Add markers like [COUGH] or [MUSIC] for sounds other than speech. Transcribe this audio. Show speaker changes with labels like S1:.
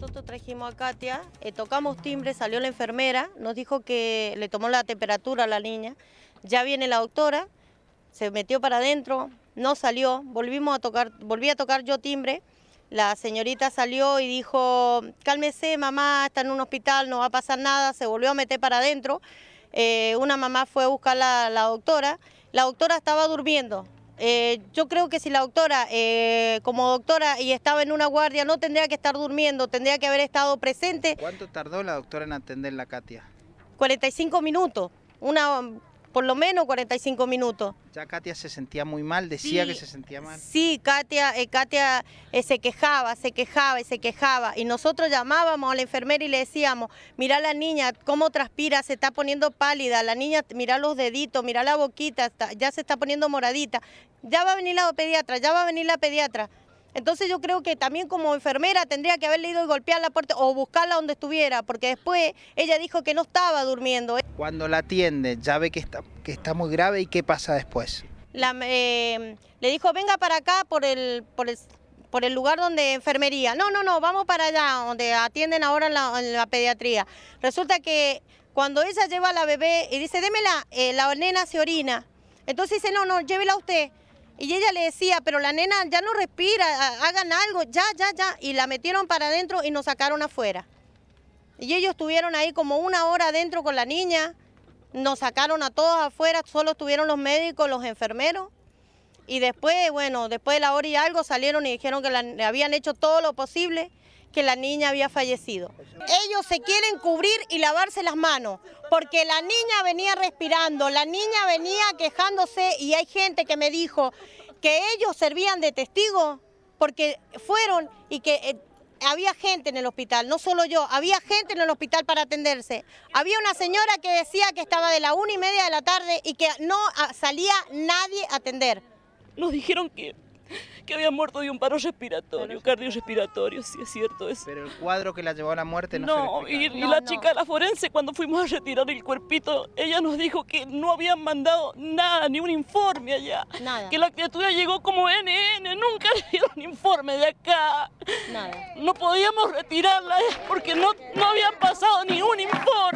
S1: Nosotros trajimos a Katia, eh, tocamos timbre, salió la enfermera, nos dijo que le tomó la temperatura a la niña, ya viene la doctora, se metió para adentro, no salió, volvimos a tocar, volví a tocar yo timbre, la señorita salió y dijo, cálmese mamá, está en un hospital, no va a pasar nada, se volvió a meter para adentro, eh, una mamá fue a buscar a la doctora, la doctora estaba durmiendo, eh, yo creo que si la doctora, eh, como doctora, y estaba en una guardia, no tendría que estar durmiendo, tendría que haber estado presente. ¿Cuánto tardó la doctora en atender la Katia? 45 minutos, una por lo menos 45 minutos. Ya Katia se sentía muy mal, decía que se sentía mal. Sí, Katia, eh, Katia eh, se quejaba, se quejaba y se quejaba. Y nosotros llamábamos a la enfermera y le decíamos, mira la niña, cómo transpira, se está poniendo pálida, la niña, mira los deditos, mira la boquita, ya se está poniendo moradita. Ya va a venir la pediatra, ya va a venir la pediatra. Entonces yo creo que también como enfermera tendría que haberle ido y golpear la puerta o buscarla donde estuviera, porque después ella dijo que no estaba durmiendo. Cuando la atiende, ya ve que está, que está muy grave y qué pasa después. La, eh, le dijo, venga para acá por el, por el lugar donde enfermería. No, no, no, vamos para allá, donde atienden ahora en la, pediatría. Resulta que cuando ella lleva a la bebé y dice, démela, eh, la nena se orina. Entonces dice, no, no, llévela usted. Y ella le decía, pero la nena ya no respira, hagan algo, ya, ya, ya. Y la metieron para adentro y nos sacaron afuera. Y ellos estuvieron ahí como una hora adentro con la niña, nos sacaron a todos afuera, solo estuvieron los médicos, los enfermeros. Y después, bueno, después de la hora y algo salieron y dijeron que habían hecho todo lo posible que la niña había fallecido. Ellos se quieren cubrir y lavarse las manos, porque la niña venía respirando, la niña venía quejándose y hay gente que me dijo que ellos servían de testigo porque fueron y que eh, había gente en el hospital, no solo yo, había gente en el hospital para atenderse. Había una señora que decía que estaba de la una y media de la tarde y que no ah, salía nadie a atender. Nos dijeron
S2: que que había muerto de un paro respiratorio, cardiorrespiratorio, sí es cierto eso. Pero el cuadro que la llevó a la muerte no, no se y, y la chica la forense cuando fuimos a retirar el cuerpito, ella nos dijo que no habían mandado nada, ni un informe allá. Nada. Que la criatura llegó como NN, nunca [LAUGHS] le dieron informe de acá. Nada. No podíamos retirarla porque no, no habían pasado ni un informe.